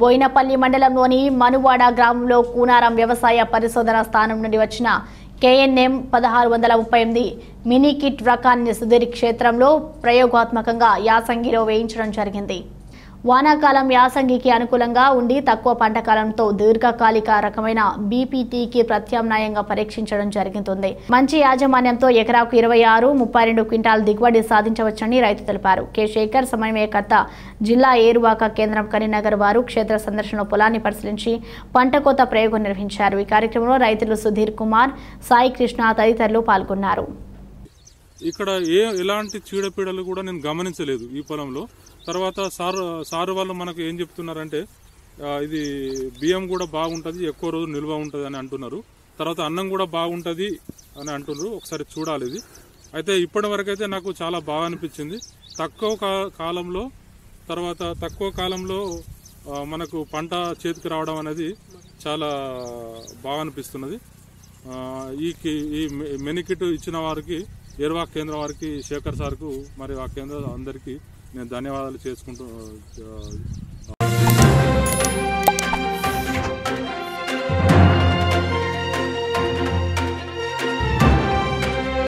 బోయినపల్లి మండలంలోని మనువాడ గ్రామంలో కూనారం వ్యవసాయ పరిశోధన స్థానం నుండి వచ్చిన కేఎన్ఎం పదహారు వందల ముప్పై ఎనిమిది మినీ కిట్ రకాన్ని సుదీర్ క్షేత్రంలో ప్రయోగాత్మకంగా యాసంగిలో వేయించడం జరిగింది వానాకాలం యాసంగికి అనుకూలంగా ఉండి తక్కువ పంట కాలంతో దీర్ఘకాలిక రకమైన బీపీటీకి ప్రత్యామ్నాయంగా పరీక్షించడం జరుగుతుంది మంచి యాజమాన్యంతో ఎకరాకు ఇరవై ఆరు ముప్పై రెండు క్వింటాల్ దిగుబడి సాధించవచ్చని రైతు తెలిపారు కె శేఖర్ సమన్వయకర్త జిల్లా ఏరువాక కేంద్రం కరీంనగర్ వారు క్షేత్ర సందర్శనలో పొలాన్ని పరిశీలించి పంట కోత ప్రయోగం నిర్వహించారు ఈ కార్యక్రమంలో రైతులు సుధీర్ కుమార్ సాయి కృష్ణ తదితరులు పాల్గొన్నారు ఇక్కడ ఏ ఎలాంటి చీడపీడలు కూడా నేను గమనించలేదు ఈ పొలంలో తర్వాత సారు సారు వాళ్ళు మనకు ఏం చెప్తున్నారంటే ఇది బియ్యం కూడా బాగుంటుంది ఎక్కువ రోజు నిల్వ ఉంటుంది అని అంటున్నారు తర్వాత అన్నం కూడా బాగుంటుంది అని అంటున్నారు ఒకసారి చూడాలి ఇది అయితే ఇప్పటి వరకు అయితే నాకు చాలా బాగా అనిపించింది తక్కువ కాలంలో తర్వాత తక్కువ కాలంలో మనకు పంట చేతికి రావడం అనేది చాలా బాగా అనిపిస్తున్నది ఈ ఈ మెనికిట్ ఇచ్చిన వారికి ఏర్వాక్ కేంద్రం వారికి శేఖర్ సార్కు మరి ఆ కేంద్రం అందరికీ నేను ధన్యవాదాలు చేసుకుంటూ